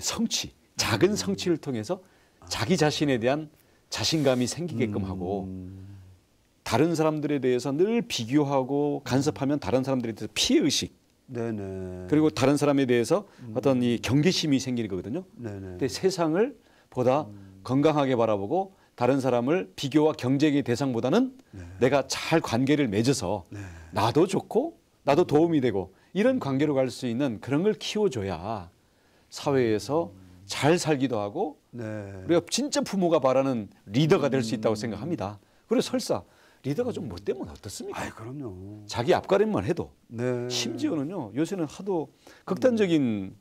성취, 음. 작은 성취를 통해서 아. 자기 자신에 대한 자신감이 생기게끔 음. 하고 다른 사람들에 대해서 늘 비교하고 간섭하면 다른 사람들에 대해서 피해 의식 네네. 그리고 다른 사람에 대해서 음. 어떤 이 경계심이 생기는 거거든요. 네네. 근데 세상을 보다 음. 건강하게 바라보고 다른 사람을 비교와 경쟁의 대상보다는 네. 내가 잘 관계를 맺어서 네. 나도 좋고 나도 도움이 되고 이런 관계로 갈 수 있는 그런 걸 키워줘야 사회에서 잘 살기도 하고 네. 우리가 진짜 부모가 바라는 리더가 될수 음. 있다고 생각합니다. 그래서 설사 리더가 좀 못되면 뭐 어떻습니까? 아, 그럼요. 자기 앞가림만 해도 네. 심지어는요 요새는 하도 극단적인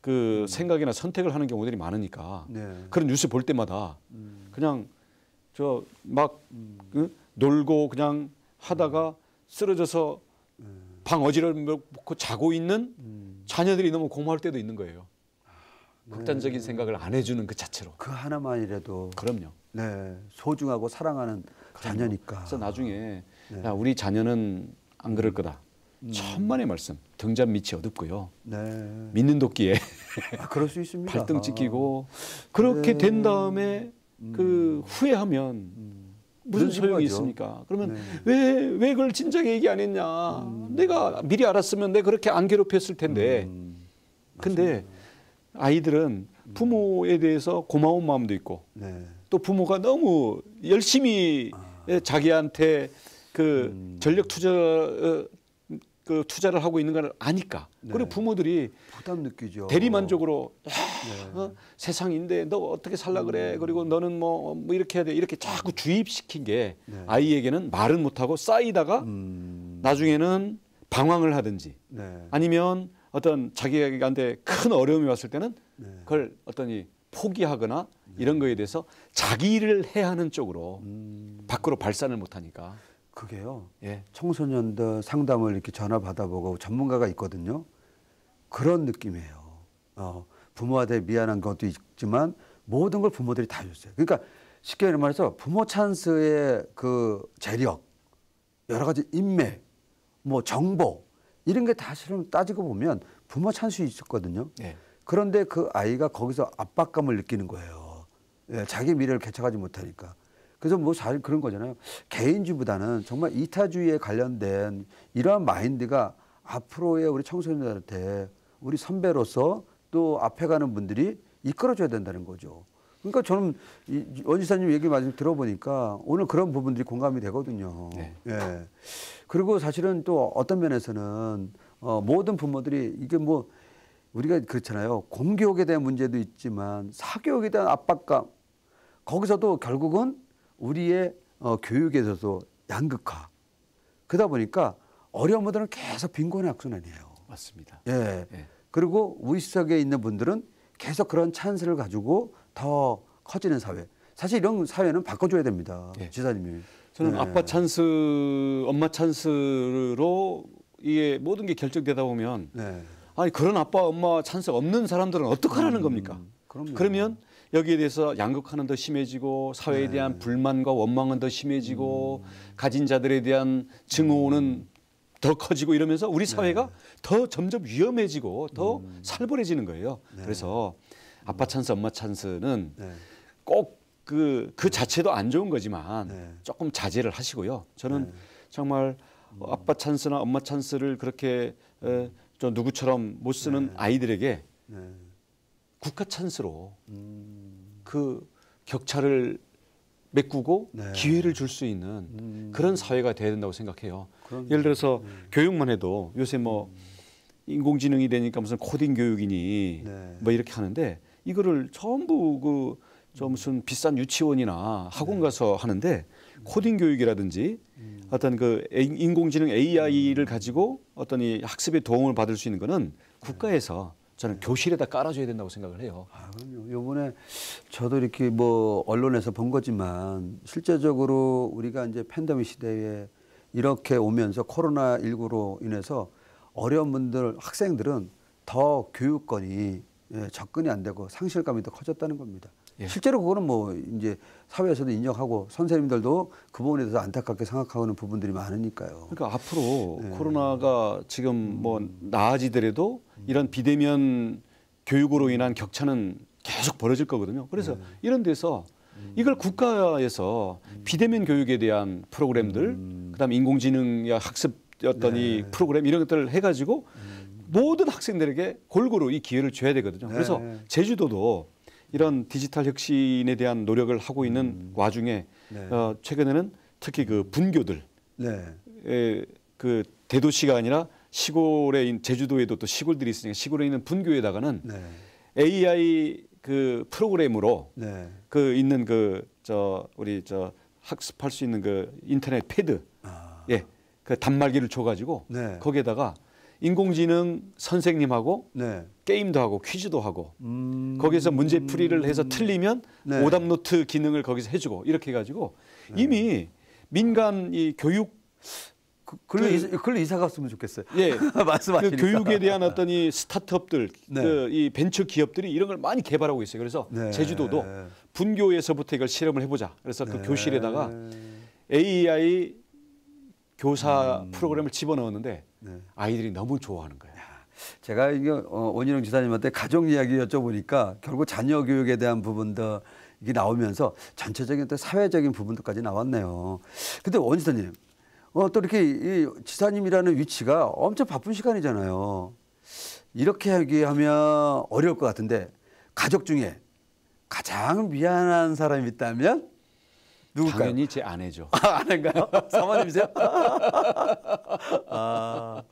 그 음. 생각이나 선택을 하는 경우들이 많으니까 네. 그런 뉴스 볼 때마다 음. 그냥 저막 음. 그, 놀고 그냥 하다가 쓰러져서 방 어지럽고 자고 있는 음. 자녀들이 너무 공허할 때도 있는 거예요. 네. 극단적인 생각을 안 해주는 그 자체로. 그 하나만이라도. 그럼요. 네, 소중하고 사랑하는 그럼요. 자녀니까. 그래서 나중에 네. 야, 우리 자녀는 안 그럴 거다. 음. 천만의 말씀. 등잔 밑이 어둡고요. 네. 믿는 도끼에. 아, 그럴 수 있습니다. 발등 아. 찍히고 그렇게 네. 된 다음에 음. 그 후회하면 음. 무슨 소용이 있습니까? 그러면 왜왜 네. 왜 그걸 진작 얘기 안 했냐? 음. 내가 미리 알았으면 내가 그렇게 안 괴롭혔을 텐데. 음. 근데 아이들은 음. 부모에 대해서 고마운 마음도 있고 네. 또 부모가 너무 열심히 아. 자기한테 그 음. 전력 투자 어, 그 투자를 하고 있는가를 아니까. 네. 그리고 부모들이 부담 느끼죠. 대리만족으로 네. 아, 어? 세상인데 너 어떻게 살라 그래? 음. 그리고 너는 뭐, 뭐 이렇게 해야 돼. 이렇게 자꾸 주입시킨 게 네. 아이에게는 말은 못 하고 쌓이다가 음. 나중에는 방황을 하든지 네. 아니면 어떤 자기한테 큰 어려움이 왔을 때는 네. 그걸 어떤 이 포기하거나 네. 이런 거에 대해서 자기를 해하는 쪽으로 음. 밖으로 발산을 못 하니까 그게요. 예. 청소년들 상담을 이렇게 전화 받아보고 전문가가 있거든요. 그런 느낌이에요. 어, 부모한테 미안한 것도 있지만 모든 걸 부모들이 다 줬어요. 그러니까 쉽게 말해서 부모 찬스의 그 재력, 여러 가지 인맥, 뭐 정보 이런 게다 실은 따지고 보면 부모 찬스 있었거든요. 예. 그런데 그 아이가 거기서 압박감을 느끼는 거예요. 예, 자기 미래를 개척하지 못하니까. 그래서 뭐 사실 그런 거잖아요. 개인주보다는 정말 이타주의에 관련된 이러한 마인드가 앞으로의 우리 청소년들한테 우리 선배로서 또 앞에 가는 분들이 이끌어줘야 된다는 거죠. 그러니까 저는 원 지사님 얘기 많이 들어보니까 오늘 그런 부분들이 공감이 되거든요. 네. 예. 그리고 사실은 또 어떤 면에서는 어, 모든 부모들이 이게 뭐 우리가 그렇잖아요. 공교육에 대한 문제도 있지만 사교육에 대한 압박감 거기서도 결국은 우리의 어, 교육에서도 양극화. 그러다 보니까 어려운 분들은 계속 빈곤의 악순환이에요. 맞습니다. 예. 예. 그리고 우익석에 있는 분들은 계속 그런 찬스를 가지고 더 커지는 사회. 사실 이런 사회는 바꿔줘야 됩니다. 예. 지사님이. 저는 네. 아빠 찬스, 엄마 찬스로 이게 모든 게 결정되다 보면 네. 아니 그런 아빠 엄마 찬스 없는 사람들은 어떡하라는 음, 겁니까? 그럼요. 그러면 여기에 대해서 양극화는 더 심해지고 사회에 네. 대한 불만과 원망은 더 심해지고 음. 가진 자들에 대한 증오는 음. 더 커지고 이러면서 우리 사회가 네. 더 점점 위험해지고 더 음. 살벌해지는 거예요. 네. 그래서 음. 아빠 찬스, 엄마 찬스는 네. 꼭 그, 그 자체도 안 좋은 거지만 네. 조금 자제를 하시고요. 저는 정말 음. 아빠 찬스나 엄마 찬스를 그렇게 에, 저 누구처럼 못 쓰는 아이들에게 국가 찬스로 음. 그 격차를 메꾸고 네. 기회를 줄 수 있는 음. 그런 사회가 돼야 된다고 생각해요. 그럼요. 예를 들어서 음. 교육만 해도 요새 뭐 음. 인공지능이 되니까 무슨 코딩 교육이니 네. 뭐 이렇게 하는데 이거를 전부 그저 음. 무슨 비싼 유치원이나 학원 네. 가서 하는데 음. 코딩 교육이라든지 음. 어떤 그 인공지능 AI를 가지고 어떤 이 학습에 도움을 받을 수 있는 거는 국가에서 저는 교실에다 깔아줘야 된다고 생각을 해요. 아, 그럼요. 요번에 저도 이렇게 뭐 언론에서 본 거지만 실제적으로 우리가 이제 팬데믹 시대에 이렇게 오면서 코로나19로 인해서 어려운 분들, 학생들은 더 교육권이 예, 접근이 안 되고 상실감이 더 커졌다는 겁니다. 예. 실제로 그거는 뭐 이제 사회에서도 인정하고 선생님들도 그 부분에 대해서 안타깝게 생각하는 부분들이 많으니까요. 그러니까 앞으로 예. 코로나가 지금 뭐 나아지더라도 이런 비대면 교육으로 인한 격차는 계속 벌어질 거거든요. 그래서 네. 이런 데서 음. 이걸 국가에서 음. 비대면 교육에 대한 프로그램들, 음. 그다음 인공지능 학습 어떤 네. 이 프로그램 이런 것들을 해가지고 음. 모든 학생들에게 골고루 이 기회를 줘야 되거든요. 네. 그래서 제주도도 이런 디지털 혁신에 대한 노력을 하고 있는 음. 와중에 네. 어, 최근에는 특히 그 분교들, 네. 에, 그 대도시가 아니라 시골에 제주도에도 또 시골들이 있으니까 시골에 있는 분교에다가는 네. AI 그 프로그램으로 네. 그 있는 그 저 우리 저 학습할 수 있는 그 인터넷 패드 아. 예그 단말기를 줘가지고 네. 거기에다가 인공지능 선생님하고 네. 게임도 하고 퀴즈도 하고 음... 거기서 문제 풀이를 해서 틀리면 네. 오답 노트 기능을 거기서 해주고 이렇게 해가지고 네. 이미 민간 이 교육 글로, 그, 그, 이사, 글로 이사 갔으면 좋겠어요. 예. 말씀하시니까. 그 교육에 대한 어떤 이 스타트업들, 네. 그이 벤처 기업들이 이런 걸 많이 개발하고 있어요. 그래서 네. 제주도도 분교에서부터 이걸 실험을 해보자. 그래서 그 네. 교실에다가 AI 교사 음. 프로그램을 집어넣었는데 네. 아이들이 너무 좋아하는 거예요. 제가 어, 원희룡 지사님한테 가정 이야기 여쭤보니까 결국 자녀 교육에 대한 부분도 이게 나오면서 전체적인 또 사회적인 부분도까지 나왔네요. 근데 원 지사님 어, 또 이렇게 이 지사님이라는 위치가 엄청 바쁜 시간이잖아요. 이렇게 하기하면 어려울 것 같은데 가족 중에 가장 미안한 사람이 있다면 누굴까요? 당연히 제 아내죠. 아, 아내인가요? 사모님이세요? 아.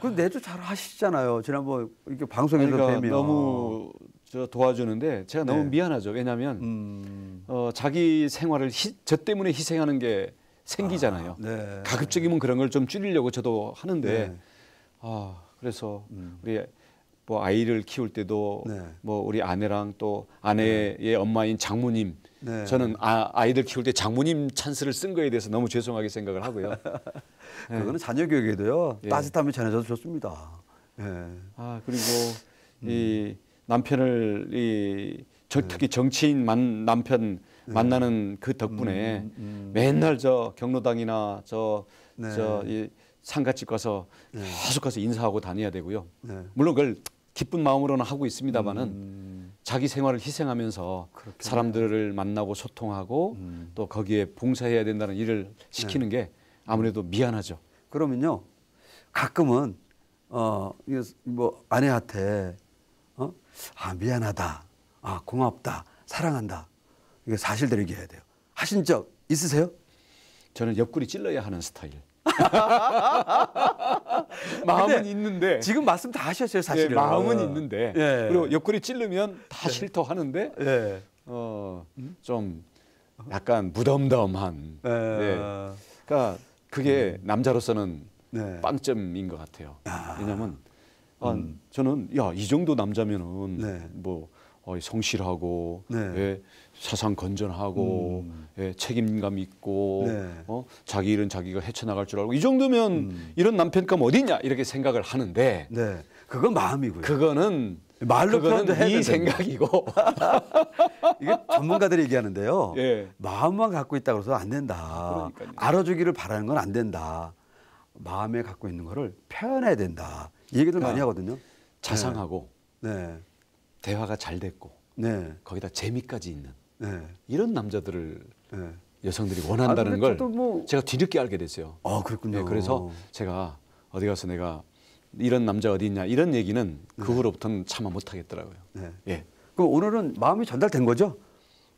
그 내조 잘 하시잖아요. 지난번 이렇게 방송에서 그러니까 면 너무 저 도와주는데 제가 너무 네. 미안하죠. 왜냐하면 음. 어, 자기 생활을 희, 저 때문에 희생하는 게 생기잖아요. 아, 네. 가급적이면 그런 걸 좀 줄이려고 저도 하는데 네. 아 그래서 음. 우리 뭐 아이를 키울 때도 네. 뭐 우리 아내랑 또 아내의 네. 엄마인 장모님 네. 저는 아, 아이들 키울 때 장모님 찬스를 쓴 거에 대해서 너무 죄송하게 생각을 하고요. 네. 그거는 자녀 교육에도요 예. 따뜻함을전해줘서 좋습니다. 예. 아 그리고 음. 이 남편을 이 저, 특히 정치인 만 남편 네. 만나는 그 덕분에 음, 음. 음. 맨날 저 경로당이나 저 저이 네. 상가집 가서 네. 계속 가서 인사하고 다녀야 되고요. 네. 물론 그걸 기쁜 마음으로는 하고 있습니다만은 음. 자기 생활을 희생하면서 그렇겠네요. 사람들을 만나고 소통하고 음. 또 거기에 봉사해야 된다는 일을 시키는 네. 게 아무래도 미안하죠. 그러면요 가끔은 어뭐 아내한테 어 아 미안하다 아 고맙다 사랑한다 이게 사실대로 얘기해야 돼요. 하신 적 있으세요? 저는 옆구리 찔러야 하는 스타일. 마음은 있는데 지금 말씀 다 하셨어요 예, 사실은 예, 마음은 어. 있는데 예. 그리고 옆구리 찔르면 다 네. 예. 싫다 하는데 예. 어좀 약간 무덤덤한 예. 네. 그러니까 그게 음. 남자로서는 네. 빵점인 것 같아요 아. 왜냐면 아, 저는 야 이 정도 남자면은 네. 뭐 어, 성실하고 네. 예, 사상 건전하고 음. 예, 책임감 있고 네. 어, 자기 일은 자기가 헤쳐나갈 줄 알고 이 정도면 음. 이런 남편감 어디냐 이렇게 생각을 하는데 네. 그건 마음이고요. 그거는 말로 표현도 해야 네 생각이고 이게 전문가들이 얘기하는데요. 예. 마음만 갖고 있다 고해서안 된다. 그러니까요. 알아주기를 바라는 건 안 된다. 마음에 갖고 있는 거를 표현해야 된다. 얘기들 그러니까 많이 하거든요. 자상하고 네. 네. 대화가 잘 됐고 네. 거기다 재미까지 있는 네. 이런 남자들을 네. 여성들이 원한다는 아, 걸 뭐... 제가 뒤늦게 알게 됐어요. 아 그렇군요. 네, 예, 그래서 제가 어디 가서 내가 이런 남자 어디 있냐 이런 얘기는 그 네. 후로부터는 참마 못하겠더라고요. 네. 예. 그럼 오늘은 마음이 전달된 거죠?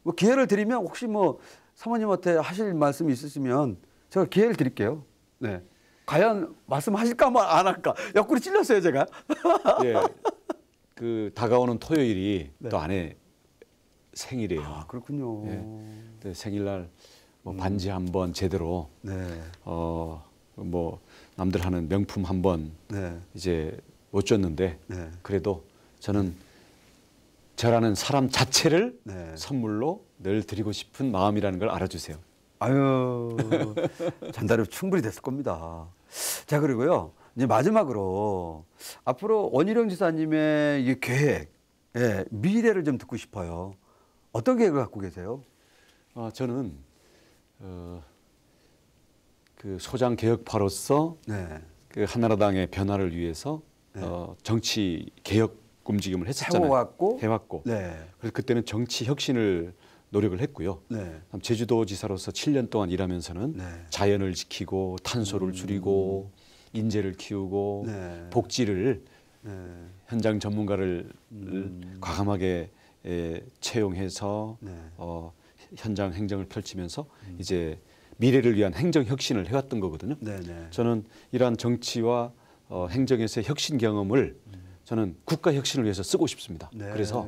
뭐 기회를 드리면 혹시 뭐 사모님한테 하실 말씀이 있으시면 제가 기회를 드릴게요. 네. 과연 말씀하실까 말 안 할까 옆구리 찔렸어요 제가. 예. 그 다가오는 토요일이 네. 또 아내 생일이에요. 아, 그렇군요. 네. 생일날 뭐 음. 반지 한번 제대로 네. 어뭐 남들 하는 명품 한번 네. 이제 못 줬는데 네. 그래도 저는 저라는 사람 자체를 네. 선물로 늘 드리고 싶은 마음이라는 걸 알아주세요. 아유 전달이 충분히 됐을 겁니다. 자 그리고요 이제 마지막으로 앞으로 원희룡 지사님의 이 계획 예, 미래를 좀 듣고 싶어요. 어떤 계획을 갖고 계세요? 아, 저는 어, 그 소장 개혁파로서 네. 그 한나라당의 변화를 위해서 네. 어, 정치 개혁 움직임을 했었잖아요. 해왔고, 해왔고. 네. 그래서 그때는 정치 혁신을 노력을 했고요. 네. 제주도지사로서 7년 동안 일하면서는 네. 자연을 지키고 탄소를 음. 줄이고 인재를 키우고 네. 복지를 네. 현장 전문가를 음. 과감하게 예, 채용해서 네. 어, 현장 행정을 펼치면서 음. 이제 미래를 위한 행정 혁신을 해왔던 거거든요. 네네. 네. 저는 이러한 정치와 어, 행정에서의 혁신 경험을 음. 저는 국가 혁신을 위해서 쓰고 싶습니다. 네. 그래서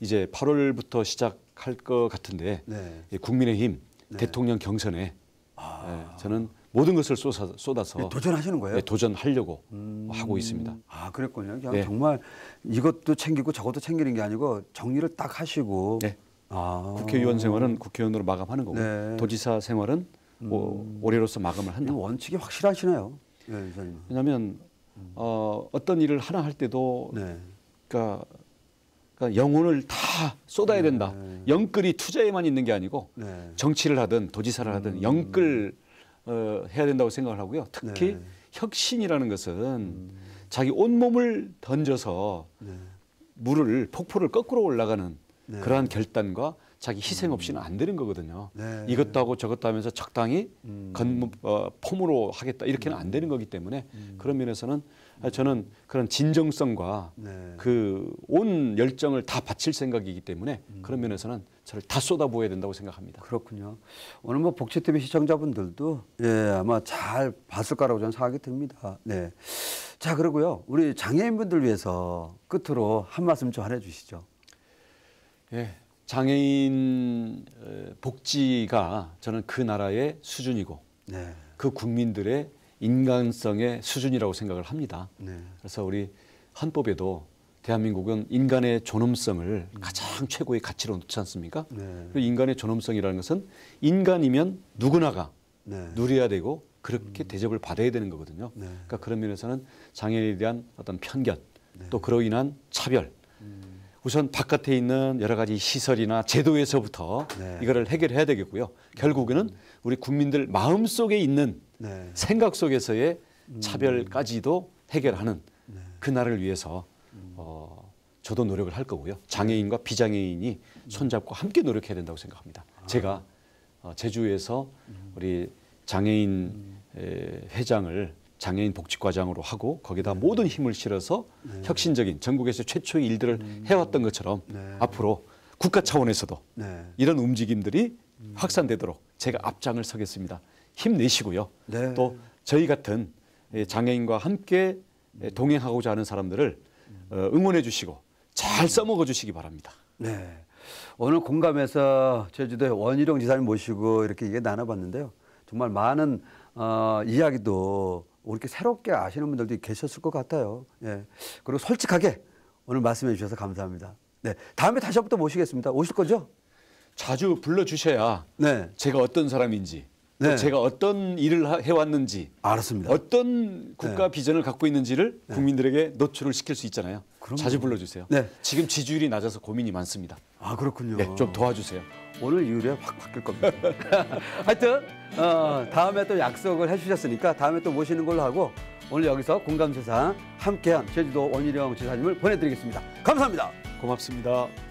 이제 8월부터 시작할 것 같은데 네. 국민의힘 네. 대통령 경선에 아. 예, 저는 모든 것을 쏟아 쏟아서 네, 도전하시는 거예요? 네, 도전하려고 음... 하고 있습니다. 아 그랬군요. 네. 정말 이것도 챙기고 저것도 챙기는 게 아니고 정리를 딱 하시고 네. 아... 국회의원 생활은 국회의원으로 마감하는 거고 네. 도지사 생활은 음... 뭐 올해로서 마감을 한다. 원칙이 확실하시네요. 예, 왜냐하면 음. 어, 어떤 일을 하나 할 때도 네. 그러니까 그러니까 영혼을 다 쏟아야 된다. 영끌이 투자에만 있는 게 아니고 네. 정치를 하든 도지사를 하든 음, 영끌 어, 해야 된다고 생각을 하고요. 특히 네. 혁신이라는 것은 음. 자기 온몸을 던져서 네. 물을 폭포를 거꾸로 올라가는 네. 그러한 결단과 자기 희생 없이는 음. 안 되는 거거든요. 네. 이것도 하고 저것도 하면서 적당히 음. 건, 어, 폼으로 하겠다 이렇게는 안 되는 거기 때문에 음. 그런 면에서는 아, 저는 그런 진정성과 네. 그온 열정을 다 바칠 생각이기 때문에 음. 그런 면에서는 저를 다 쏟아부어야 된다고 생각합니다. 그렇군요. 오늘 뭐 복지TV 시청자분들도 예, 아마 잘 봤을 거라고 저는 생각이 듭니다. 네. 자, 그러고요. 우리 장애인분들 위해서 끝으로 한 말씀 좀해 주시죠. 예. 장애인 어, 복지가 저는 그 나라의 수준이고 네. 그 국민들의 인간성의 수준이라고 생각을 합니다. 네. 그래서 우리 헌법에도 대한민국은 인간의 존엄성을 가장 최고의 가치로 놓지 않습니까? 네. 그리고 인간의 존엄성이라는 것은 인간이면 누구나가 네. 누려야 되고 그렇게 음. 대접을 받아야 되는 거거든요. 네. 그러니까 그런 면에서는 장애인에 대한 어떤 편견 네. 또 그로 인한 차별 음. 우선 바깥에 있는 여러 가지 시설이나 제도에서부터 네. 이거를 해결해야 되겠고요. 결국에는 우리 국민들 마음 속에 있는 네. 생각 속에서의 음. 차별까지도 해결하는 그날을 위해서 어, 저도 노력을 할 거고요. 장애인과 비장애인이 손잡고 함께 노력해야 된다고 생각합니다. 제가 어, 제주에서 우리 장애인 회장을 장애인 복지과장으로 하고 거기다 네. 모든 힘을 실어서 네. 혁신적인 전국에서 최초의 일들을 음. 해왔던 것처럼 네. 앞으로 국가 차원에서도 네. 이런 움직임들이 음. 확산되도록 제가 앞장을 서겠습니다. 힘내시고요. 네. 또 저희 같은 장애인과 함께 동행하고자 하는 사람들을 어, 응원해 주시고 잘 써먹어 주시기 바랍니다. 네. 오늘 공감에서 제주도의 원희룡 지사님 모시고 이렇게 얘기 나눠봤는데요. 정말 많은 어, 이야기도 이렇게 새롭게 아시는 분들도 계셨을 것 같아요. 예. 그리고 솔직하게 오늘 말씀해 주셔서 감사합니다. 네. 다음에 다시 한 번 또 모시겠습니다. 오실 거죠? 자주 불러주셔야 네. 제가 어떤 사람인지 네. 또 제가 어떤 일을 해왔는지 알았습니다. 어떤 국가 네. 비전을 갖고 있는지를 네. 국민들에게 노출을 시킬 수 있잖아요. 그럼요. 자주 불러주세요. 네. 지금 지지율이 낮아서 고민이 많습니다. 아 그렇군요. 네, 좀 도와주세요. 오늘 이후에 확 바뀔 겁니다. 하여튼 어, 다음에 또 약속을 해주셨으니까 다음에 또 모시는 걸로 하고 오늘 여기서 공감세상 함께한 제주도 원희룡 지사님을 보내드리겠습니다. 감사합니다. 고맙습니다.